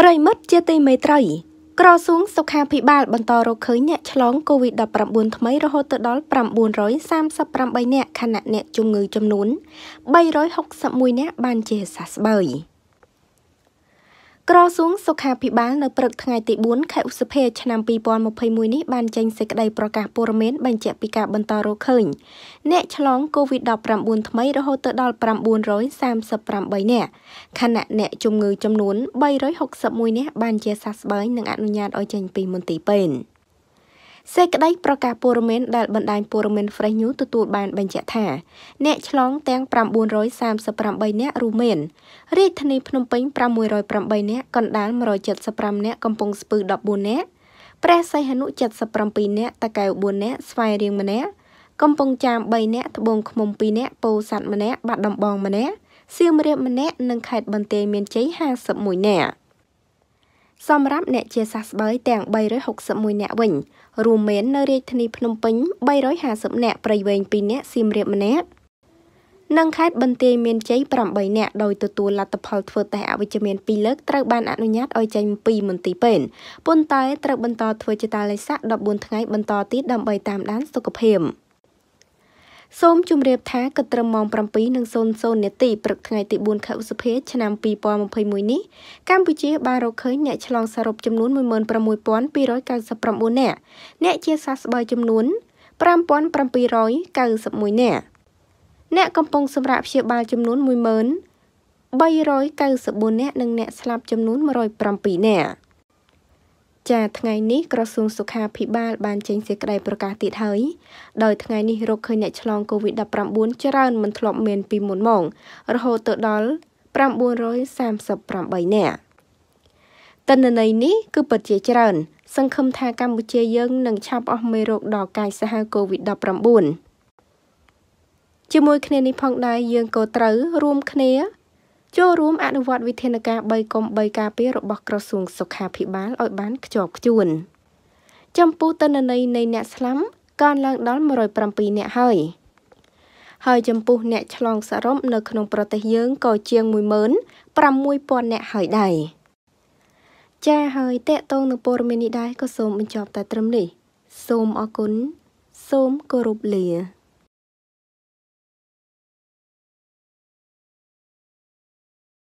ប្រិមិត្តជាទីមេត្រីក្រសួងសុខាភិបាលបន្តរកឃើញអ្នកឆ្លង COVID-19 ថ្មីរហូតទៅដល់938អ្នកខណៈអ្នកជំងឺចំនួន361អ្នកបានជាសះស្បើយ។ក្រសួងសុខាភិបាលនៅព្រឹកថ្ងៃទី4ខែឧសភាឆ្នាំ2021នេះបានចេញសេចក្តីប្រកាសព័ត៌មានបញ្ជាក់ពីការបន្តរកឃើញអ្នកឆ្លង COVID-19 ថ្មីរហូតដល់938នាក់ខណៈអ្នកជំងឺចំនួន361នាក់បានជាសះស្បើយនិងអនុញ្ញាតឲ្យចេញពីមន្ទីរពេទ្យសេចក្តីប្រកាសព័ត៌មានដែលបណ្ដាញព័ត៌មាន Fresh News ទទួលបានបញ្ជាក់ថាអ្នកឆ្លងទាំង938អ្នករួមមានរាជធានីភ្នំពេញ608អ្នកកណ្ដាល175អ្នកកំពង់ស្ពឺ14អ្នកព្រះសីហនុ77អ្នកតាកែវ4អ្នកស្វាយរៀងម្នាក់កំពង់ចាម3អ្នកត្បូងឃ្មុំ2អ្នកពោធិ៍សាត់ម្នាក់បាត់ដំបងម្នាក់សៀមរាបម្នាក់និងខេត្តបន្ទាយមានជ័យ51អ្នកសម្រាប់អ្នកជាសះស្បើយទាំង361អ្នកវិញរួមមាននៅរាជធានីភ្នំពេញ350អ្នកព្រៃវែង2អ្នកសៀមរាបម្នាក់និងខេត្តបន្ទាយមានជ័យ8អ្នកដោយទទួលលទ្ធផលធ្វើតេស្តអវិជ្ជមាន2លើកត្រូវបានអនុញ្ញាតឲ្យចេញពីមន្ទីរពេទ្យប៉ុន្តែត្រូវបន្តធ្វើជាតាល័យស័ក14ថ្ងៃបន្តទៀតដើម្បីតាមដានសុខភាព។សូមជម្រាបថាគិតត្រឹមម៉ោង7:00នាទីព្រឹកថ្ងៃទី4ខែឧសភាឆ្នាំ2021នេះកម្ពុជា បានរកឃើញអ្នកឆ្លងសរុបចំនួន16299នាក់អ្នកជាសះស្បើយចំនួន5791នាក់អ្នកកំពុងសម្រាកព្យាបាលចំនួន10394នាក់និងអ្នកស្លាប់ចំនួន107នាក់ចាថ្ងៃនេះក្រសួងសុខាភិបាលបានចេញសេចក្តីប្រកាសទៀតហើយដោយថ្ងៃនេះរកឃើញអ្នកឆ្លង COVID-19 ច្រើនមិនធ្លាប់មានពីមុនមករហូតទៅដល់938នាក់តន្ន័យនេះគឺពិតជាច្រើន សង្ឃឹមថាកម្ពុជាយើងនឹងឆាប់អស់មេរោគដល់កាយសាហាវ COVID-19 ជាមួយគ្នានេះផងដែរយើងក៏ត្រូវរួមគ្នាចូលរួមអនុវត្តវិធានការ3កុំ3ការពាររបស់ក្រសួងសុខាភិបាលឲ្យបានខ្ជាប់ខ្ជួនចំពោះតនន័យនៃអ្នកស្លាប់កើនឡើងដល់107អ្នកហើយហើយចំពោះអ្នកឆ្លងសរុបនៅក្នុងប្រទេសយើងក៏ ជាង16000អ្នកហើយដែរចាហើយតេតងនឹងព័ត៌មាននេះដែរក៏សូមបញ្ចប់តែត្រឹមនេះសូមអរគុណសូមគោរពលា